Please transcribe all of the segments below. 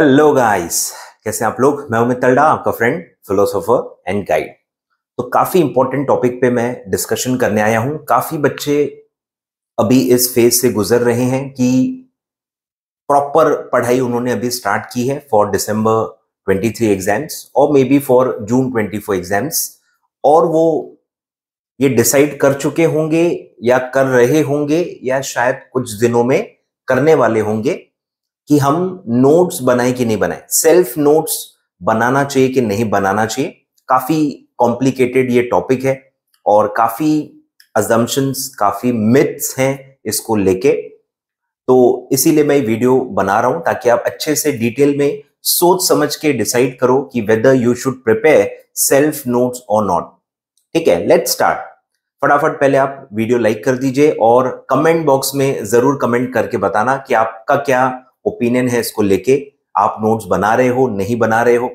hello guys कैसे आप लोग मैं उमित तलडा आपका फ्रेंड फिलोसोफर एंड गाइड तो काफी इंपॉर्टेंट टॉपिक पे मैं डिस्कशन करने आया हूं काफी बच्चे अभी इस फेज से गुजर रहे हैं कि प्रॉपर पढ़ाई उन्होंने अभी स्टार्ट की है फॉर दिसंबर 23 एग्जाम्स और maybe for June 24 exams और वो ये डिसाइड कर चुके होंगे या कर रहे होंगे या शायद कुछ दिनों में करने वाले होंगे कि हम नोट्स बनाए कि नहीं बनाए सेल्फ नोट्स बनाना चाहिए कि नहीं बनाना चाहिए काफी कॉम्प्लिकेटेड ये टॉपिक है और काफी अजम्पन्स काफी मिथ्स हैं इसको लेके तो इसीलिए मैं वीडियो बना रहा हूं ताकि आप अच्छे से डिटेल में सोच समझ के डिसाइड करो कि whether you should prepare self notes और नॉट ठीक है लेट स्टार्ट फटाफट पहले आप वीडियो लाइक कर दीजिए और कमेंट बॉक्स में जरूर कमेंट करके बताना कि आपका क्या ओपिनियन है इसको लेके आप नोट्स बना रहे हो नहीं बना रहे हो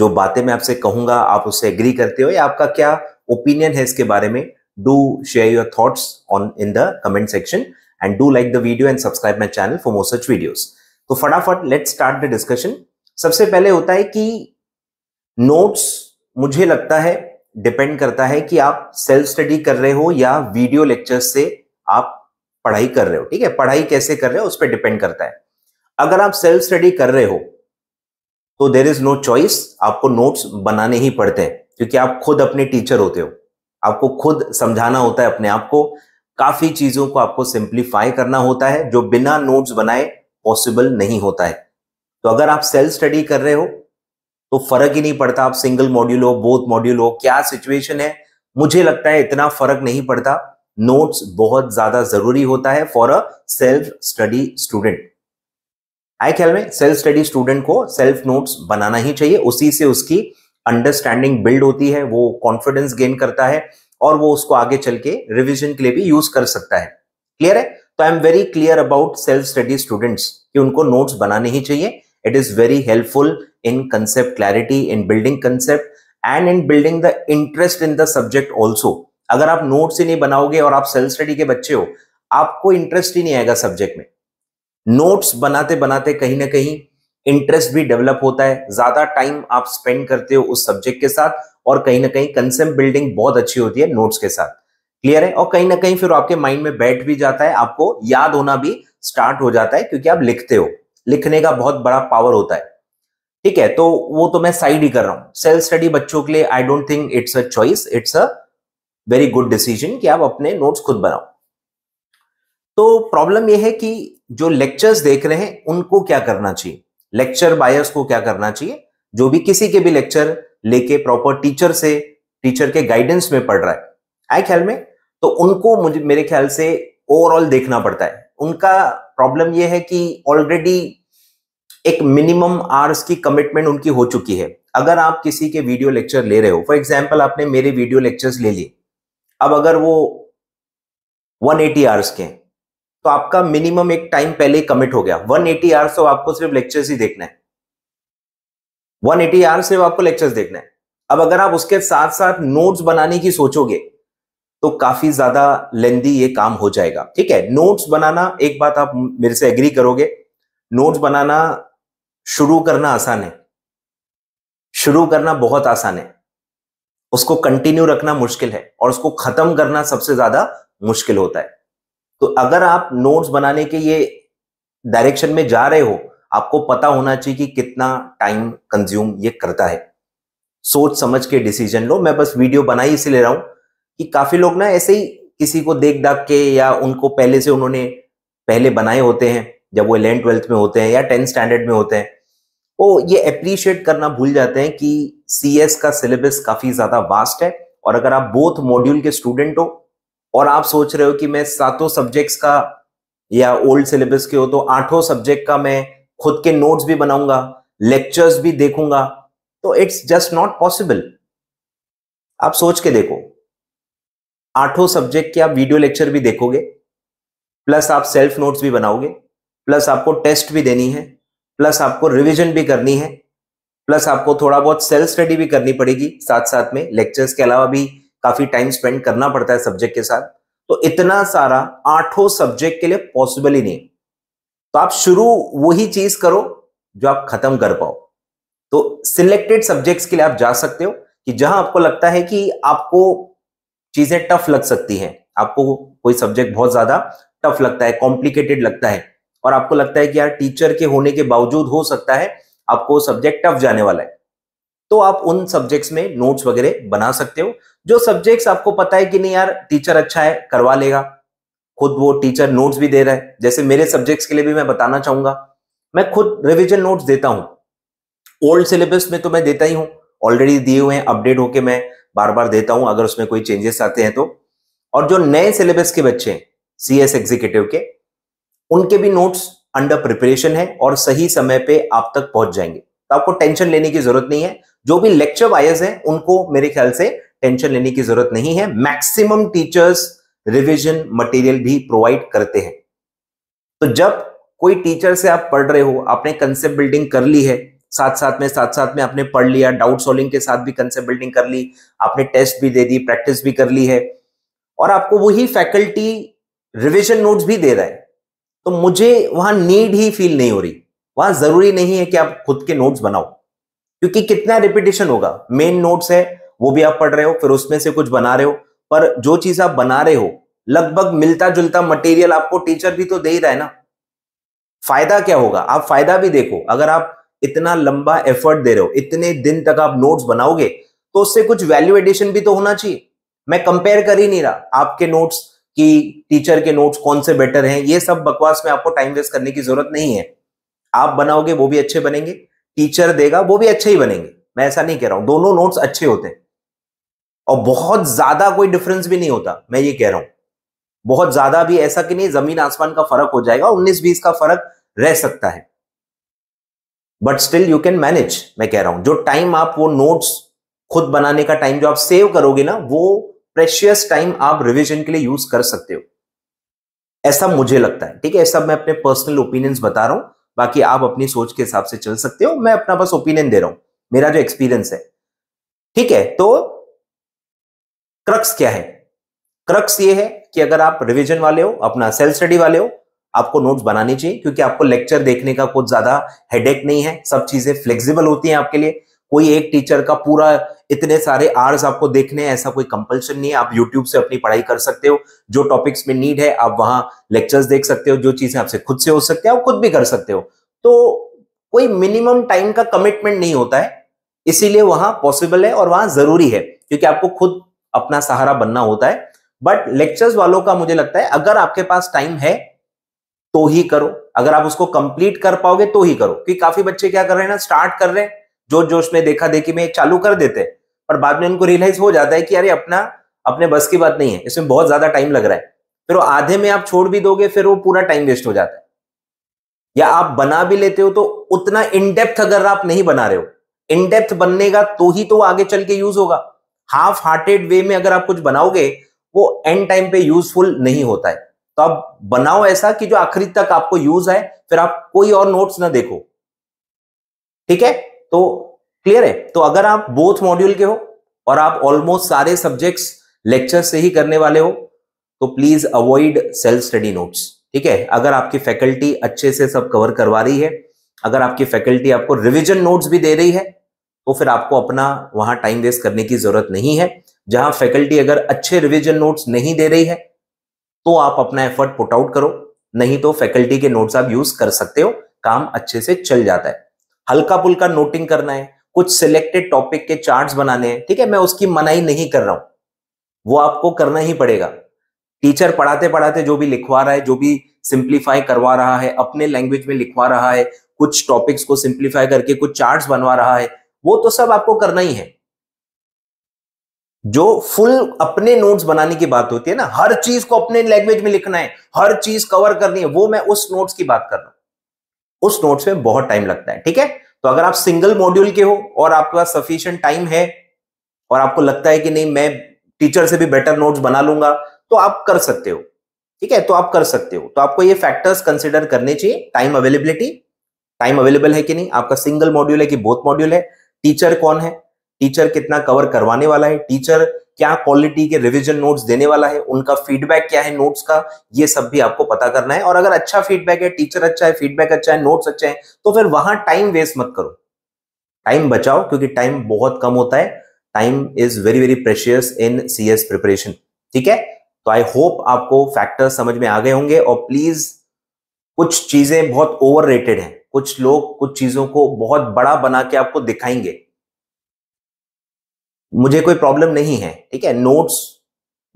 जो बातें मैं आपसे कहूंगा आप उससे एग्री करते हो या आपका क्या ओपिनियन है इसके बारे में do share your thoughts on in the comment section and do like the video and subscribe my channel for more such video तो फटाफट लेट स्टार्ट द डिस्कशन सबसे पहले होता है कि नोट्स मुझे लगता है डिपेंड करता है कि आप सेल्फ स्टडी कर रहे हो या वीडियो लेक्चर से आप पढ़ाई कर रहे हो ठीक है पढ़ाई कैसे कर रहे हो उस पर डिपेंड करता है अगर आप सेल्फ स्टडी कर रहे हो तो देर इज नो चॉइस आपको नोट्स बनाने ही पड़ते हैं क्योंकि आप खुद अपने टीचर होते हो आपको खुद समझाना होता है अपने आप को काफी चीजों को आपको सिंप्लीफाई करना होता है जो बिना नोट्स बनाए पॉसिबल नहीं होता है तो अगर आप सेल्फ स्टडी कर रहे हो तो फर्क ही नहीं पड़ता आप सिंगल मॉड्यूल हो बोथ मॉड्यूल हो क्या सिचुएशन है मुझे लगता है इतना फर्क नहीं पड़ता नोट्स बहुत ज्यादा जरूरी होता है for a self study student आई ख्याल में सेल्फ स्टडी स्टूडेंट को सेल्फ नोट्स बनाना ही चाहिए उसी से उसकी अंडरस्टैंडिंग बिल्ड होती है वो कॉन्फिडेंस गेन करता है और वो उसको आगे चल के रिविजन के लिए भी यूज कर सकता है क्लियर है तो I am very clear about self study students कि उनको नोट्स बनाने ही चाहिए it is very helpful in concept clarity in building concept and in building the interest in the subject also अगर आप नोट्स ही नहीं बनाओगे और आप सेल्फ स्टडी के बच्चे हो आपको इंटरेस्ट ही नहीं आएगा सब्जेक्ट में नोट्स बनाते बनाते कहीं ना कहीं इंटरेस्ट भी डेवलप होता है ज्यादा टाइम आप स्पेंड करते हो उस सब्जेक्ट के साथ और कहीं ना कहीं कंसेप्ट बिल्डिंग बहुत अच्छी होती है नोट्स के साथ क्लियर है और कहीं ना कहीं फिर आपके माइंड में बैठ भी जाता है आपको याद होना भी स्टार्ट हो जाता है क्योंकि आप लिखते हो लिखने का बहुत बड़ा पावर होता है ठीक है तो वो तो मैं साइड ही कर रहा हूं सेल्फ स्टडी बच्चों के लिए I don't think it's a choice it's a very good decision कि आप अपने नोट्स खुद बनाओ तो प्रॉब्लम यह है कि जो लेक्चर्स देख रहे हैं उनको क्या करना चाहिए लेक्चर बायर्स को क्या करना चाहिए जो भी किसी के भी लेक्चर लेके प्रॉपर टीचर से टीचर के गाइडेंस में पढ़ रहा है आए ख्याल में तो उनको मुझे मेरे ख्याल से ओवरऑल देखना पड़ता है उनका प्रॉब्लम यह है कि ऑलरेडी एक मिनिमम आर्स की कमिटमेंट उनकी हो चुकी है अगर आप किसी के वीडियो लेक्चर ले रहे हो फॉर एग्जाम्पल आपने मेरे वीडियो लेक्चर्स ले लिए अब अगर वो 180 एटी आवर्स के तो आपका मिनिमम एक टाइम पहले ही कमिट हो गया 180 एटी आर तो आपको सिर्फ लेक्चर्स ही देखना है 180 एटी आर सिर्फ आपको लेक्चर्स देखना है अब अगर आप उसके साथ साथ नोट्स बनाने की सोचोगे तो काफी ज्यादा लेंदी ये काम हो जाएगा ठीक है नोट्स बनाना एक बात आप मेरे से एग्री करोगे नोट्स बनाना शुरू करना आसान है शुरू करना बहुत आसान है उसको कंटिन्यू रखना मुश्किल है और उसको खत्म करना सबसे ज्यादा मुश्किल होता है तो अगर आप नोट्स बनाने के ये डायरेक्शन में जा रहे हो आपको पता होना चाहिए कि कितना टाइम कंज्यूम ये करता है सोच समझ के डिसीजन लो मैं बस वीडियो बना ही इसे ले रहा हूं कि काफी लोग ना ऐसे ही किसी को देख दाख के या उनको पहले से उन्होंने पहले बनाए होते हैं जब वो इलेवन ट्वेल्थ में होते हैं या टेंथ स्टैंडर्ड में होते हैं वो ये अप्रिशिएट करना भूल जाते हैं कि सी का सिलेबस काफी ज्यादा वास्ट है और अगर आप बोथ मॉड्यूल के स्टूडेंट हो और आप सोच रहे हो कि मैं सातों सब्जेक्ट्स का या ओल्ड सिलेबस के हो तो आठों सब्जेक्ट का मैं खुद के नोट्स भी बनाऊंगा लेक्चर्स भी देखूंगा तो इट्स जस्ट नॉट पॉसिबल आप सोच के देखो आठों सब्जेक्ट के आप वीडियो लेक्चर भी देखोगे प्लस आप सेल्फ नोट्स भी बनाओगे प्लस आपको टेस्ट भी देनी है प्लस आपको रिविजन भी करनी है प्लस आपको थोड़ा बहुत सेल्फ स्टडी भी करनी पड़ेगी साथ साथ में लेक्चर्स के अलावा भी काफी टाइम स्पेंड करना पड़ता है सब्जेक्ट के साथ तो इतना सारा आठों सब्जेक्ट के लिए पॉसिबल ही नहीं तो आप शुरू वही चीज करो जो आप खत्म कर पाओ तो सिलेक्टेड सब्जेक्ट्स के लिए आप जा सकते हो कि जहां आपको लगता है कि आपको चीजें टफ लग सकती हैं आपको कोई सब्जेक्ट बहुत ज्यादा टफ लगता है कॉम्प्लिकेटेड लगता है और आपको लगता है कि यार टीचर के होने के बावजूद हो सकता है आपको सब्जेक्ट टफ जाने वाला है तो आप उन सब्जेक्ट्स में नोट्स वगैरह बना सकते हो जो सब्जेक्ट्स आपको पता है कि नहीं यार टीचर अच्छा है करवा लेगा खुद वो टीचर नोट्स भी दे रहा है जैसे मेरे सब्जेक्ट्स के लिए भी मैं बताना चाहूंगा मैं खुद रिविजन नोट्स देता हूँ ओल्ड सिलेबस में तो मैं देता ही हूँ ऑलरेडी दिए हुए हैं अपडेट होके मैं बार बार देता हूं अगर उसमें कोई चेंजेस आते हैं तो और जो नए सिलेबस के बच्चे हैं सी एस एग्जीक्यूटिव के उनके भी नोट्स अंडर प्रिपरेशन है और सही समय पे आप तक पहुंच जाएंगे तो आपको टेंशन लेने की जरूरत नहीं है जो भी लेक्चर वायर्स हैं उनको मेरे ख्याल से टेंशन लेने की जरूरत नहीं है मैक्सिमम टीचर्स रिविजन मटेरियल भी प्रोवाइड करते हैं तो जब कोई टीचर से आप पढ़ रहे हो आपने कंसेप्ट बिल्डिंग कर ली है साथ साथ में साथ साथ में आपने पढ़ लिया डाउट सॉल्विंग के साथ भी कंसेप्ट बिल्डिंग कर ली आपने टेस्ट भी दे दी प्रैक्टिस भी कर ली है और आपको वही फैकल्टी रिविजन नोट्स भी दे रहा है तो मुझे वहां नीड ही फील नहीं हो रही वहां जरूरी नहीं है कि आप खुद के नोट्स बनाओ क्योंकि कितना रिपीटेशन होगा मेन नोट्स है वो भी आप पढ़ रहे हो फिर उसमें से कुछ बना रहे हो पर जो चीज आप बना रहे हो लगभग मिलता जुलता मटेरियल आपको टीचर भी तो दे ही रहा है ना फायदा क्या होगा आप फायदा भी देखो अगर आप इतना लंबा एफर्ट दे रहे हो इतने दिन तक आप नोट्स बनाओगे तो उससे कुछ वैल्यू एडिशन भी तो होना चाहिए मैं कंपेयर कर ही नहीं रहा आपके नोट्स की टीचर के नोट्स कौन से बेटर हैं ये सब बकवास में आपको टाइम वेस्ट करने की जरूरत नहीं है आप बनाओगे वो भी अच्छे बनेंगे टीचर देगा वो भी अच्छे ही बनेंगे मैं ऐसा नहीं कह रहा हूं दोनों नोट्स अच्छे होते हैं और बहुत ज्यादा कोई डिफरेंस भी नहीं होता मैं ये कह रहा हूं बहुत ज्यादा भी ऐसा कि नहीं जमीन आसमान का फर्क हो जाएगा उन्नीस बीस का फर्क रह सकता है but still you can manage मैं कह रहा हूं जो टाइम आप वो नोट्स खुद बनाने का टाइम जो आप सेव करोगे ना वो प्रेशियस टाइम आप रिविजन के लिए यूज कर सकते हो ऐसा मुझे लगता है ठीक है ऐसा मैं अपने पर्सनल ओपिनियंस बता रहा हूं बाकी आप अपनी सोच के हिसाब से चल सकते हो मैं अपना बस ओपिनियन दे रहा हूं मेरा जो एक्सपीरियंस है ठीक है तो क्रक्स क्या है क्रक्स ये है कि अगर आप रिविजन वाले हो अपना सेल्फ स्टडी वाले हो आपको नोट्स बनानी चाहिए क्योंकि आपको लेक्चर देखने का कुछ ज्यादा हेडेक नहीं है सब चीजें फ्लेक्सिबल होती हैं आपके लिए कोई एक टीचर का पूरा इतने सारे आर्स आपको देखने हैं ऐसा कोई कंपल्शन नहीं है आप यूट्यूब से अपनी पढ़ाई कर सकते हो जो टॉपिक्स में नीड है आप वहां लेक्चर्स देख सकते हो जो चीजें आपसे खुद से हो सकते हैं आप खुद भी कर सकते हो तो कोई मिनिमम टाइम का कमिटमेंट नहीं होता है इसीलिए वहां पॉसिबल है और वहां जरूरी है क्योंकि आपको खुद अपना सहारा बनना होता है बट लेक्चर्स वालों का मुझे लगता है अगर आपके पास टाइम है तो ही करो अगर आप उसको कंप्लीट कर पाओगे तो ही करो क्योंकि काफी बच्चे क्या कर रहे हैं ना स्टार्ट कर रहे हैं जोश जोश में देखा देखी में चालू कर देते हैं पर बाद में उनको रियलाइज हो जाता है कि अरे अपना अपने बस की बात नहीं है इसमें बहुत ज्यादा टाइम लग रहा है फिर वो आधे में आप छोड़ भी दोगे फिर वो पूरा टाइम वेस्ट हो जाता है या आप बना भी लेते हो तो उतना इनडेप्थ अगर आप नहीं बना रहे हो इनडेप्थ बनने का तो ही तो आगे चल के यूज होगा हाफ हार्टेड वे में अगर आप कुछ बनाओगे वो एंड टाइम पे यूजफुल नहीं होता है तो आप बनाओ ऐसा कि जो आखिरी तक आपको यूज आए फिर आप कोई और नोट्स ना देखो ठीक है तो क्लियर है तो अगर आप बोथ मॉड्यूल के हो और आप ऑलमोस्ट सारे सब्जेक्ट्स लेक्चर से ही करने वाले हो तो please avoid self study notes ठीक है अगर आपकी फैकल्टी अच्छे से सब कवर करवा रही है अगर आपकी फैकल्टी आपको रिविजन नोट्स भी दे रही है तो फिर आपको अपना वहां टाइम वेस्ट करने की जरूरत नहीं है जहां फैकल्टी अगर अच्छे रिविजन नोट्स नहीं दे रही है तो आप अपना एफर्ट पुट आउट करो नहीं तो फैकल्टी के नोट्स आप यूज कर सकते हो काम अच्छे से चल जाता है हल्का पुल्का नोटिंग करना है कुछ सिलेक्टेड टॉपिक के चार्ट्स बनाने हैं ठीक है मैं उसकी मनाही नहीं कर रहा हूं वो आपको करना ही पड़ेगा टीचर पढ़ाते पढ़ाते जो भी लिखवा रहा है जो भी सिंप्लीफाई करवा रहा है अपने लैंग्वेज में लिखवा रहा है कुछ टॉपिक्स को सिंप्लीफाई करके कुछ चार्ट्स बनवा रहा है वो तो सब आपको करना ही है जो फुल अपने नोट्स बनाने की बात होती है ना हर चीज को अपने लैंग्वेज में लिखना है हर चीज कवर करनी है वो मैं उस नोट्स की बात कर रहा हूं उस नोट्स में बहुत टाइम लगता है ठीक है तो अगर आप सिंगल मॉड्यूल के हो और आपके पास सफिशियंट टाइम है और आपको लगता है कि नहीं मैं टीचर से भी बेटर नोट्स बना लूंगा तो आप कर सकते हो ठीक है तो आप कर सकते हो तो आपको ये फैक्टर्स कंसिडर करने चाहिए टाइम अवेलेबिलिटी टाइम अवेलेबल है कि नहीं आपका सिंगल मॉड्यूल है कि बहुत मॉड्यूल है टीचर कौन है टीचर कितना कवर करवाने वाला है टीचर क्या क्वालिटी के रिवीजन नोट्स देने वाला है उनका फीडबैक क्या है नोट्स का ये सब भी आपको पता करना है और अगर अच्छा फीडबैक है टीचर अच्छा है फीडबैक अच्छा है नोट्स अच्छा है तो फिर वहां टाइम वेस्ट मत करो टाइम बचाओ क्योंकि टाइम बहुत कम होता है time is very very precious in C S preparation ठीक है तो आई होप आपको फैक्टर्स समझ में आ गए होंगे और प्लीज कुछ चीजें बहुत ओवर रेटेड हैं कुछ लोग कुछ चीजों को बहुत बड़ा बना के आपको दिखाएंगे मुझे कोई प्रॉब्लम नहीं है ठीक है नोट्स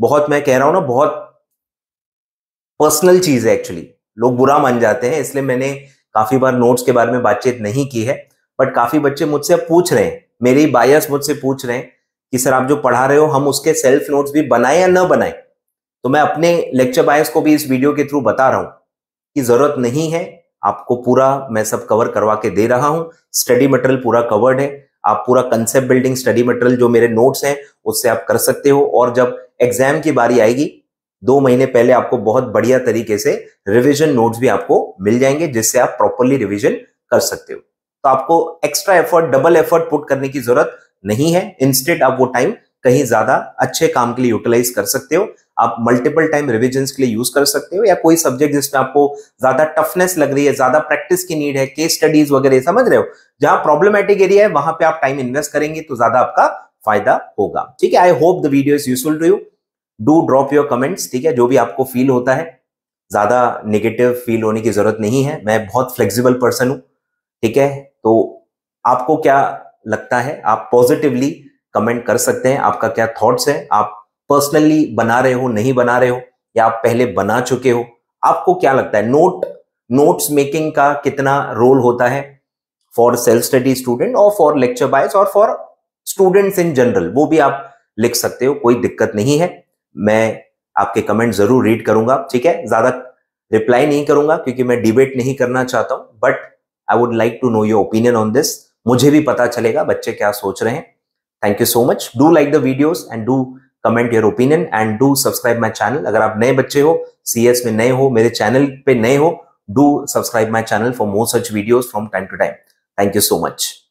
बहुत मैं कह रहा हूं ना बहुत पर्सनल चीज है एक्चुअली लोग बुरा मान जाते हैं इसलिए मैंने काफी बार नोट्स के बारे में बातचीत नहीं की है बट काफी बच्चे मुझसे पूछ रहे हैं मेरे बायर्स मुझसे पूछ रहे हैं कि सर आप जो पढ़ा रहे हो हम उसके सेल्फ नोट्स भी बनाए या न बनाए तो मैं अपने लेक्चर बायर्स को भी इस वीडियो के थ्रू बता रहा हूं कि जरूरत नहीं है आपको पूरा मैं सब कवर करवा के दे रहा हूं स्टडी मटेरियल पूरा कवर्ड है आप पूरा कंसेप्ट बिल्डिंग स्टडी मटेरियल जो मेरे नोट्स हैं उससे आप कर सकते हो और जब एग्जाम की बारी आएगी दो महीने पहले आपको बहुत बढ़िया तरीके से रिविजन नोट्स भी आपको मिल जाएंगे जिससे आप प्रॉपरली रिविजन कर सकते हो तो आपको extra effort double effort put करने की जरूरत नहीं है इंस्टेंट आप वो टाइम कहीं ज्यादा अच्छे काम के लिए यूटिलाइज कर सकते हो आप मल्टीपल टाइम रिविजन के लिए यूज कर सकते हो या कोई सब्जेक्ट जिसमें आपको ज्यादा टफनेस लग रही है ज्यादा प्रैक्टिस की नीड है केस स्टडीज वगैरह समझ रहे हो जहां प्रॉब्लमेटिक एरिया है वहां पर आप टाइम इन्वेस्ट करेंगे तो ज्यादा आपका फायदा होगा ठीक है I hope the video is useful to you do drop your comments ठीक है जो भी आपको फील होता है ज्यादा नेगेटिव फील होने की जरूरत नहीं है मैं बहुत फ्लेक्सिबल पर्सन हूं ठीक है तो आपको क्या लगता है आप पॉजिटिवली कमेंट कर सकते हैं आपका क्या थॉट्स है आप पर्सनली बना रहे हो नहीं बना रहे हो या आप पहले बना चुके हो आपको क्या लगता है नोट नोट्स मेकिंग का कितना रोल होता है फॉर सेल्फ स्टडी स्टूडेंट और फॉर लेक्चर बायस और फॉर स्टूडेंट्स इन जनरल वो भी आप लिख सकते हो कोई दिक्कत नहीं है मैं आपके कमेंट जरूर रीड करूंगा ठीक है ज्यादा रिप्लाई नहीं करूंगा क्योंकि मैं डिबेट नहीं करना चाहता हूं but I would like to know your opinion on this मुझे भी पता चलेगा बच्चे क्या सोच रहे हैं thank you so much do like the videos and do comment your opinion and do subscribe my channel अगर आप नए बच्चे हो सीएस में नए हो मेरे चैनल पे नए हो do subscribe my channel for more such videos from time to time thank you so much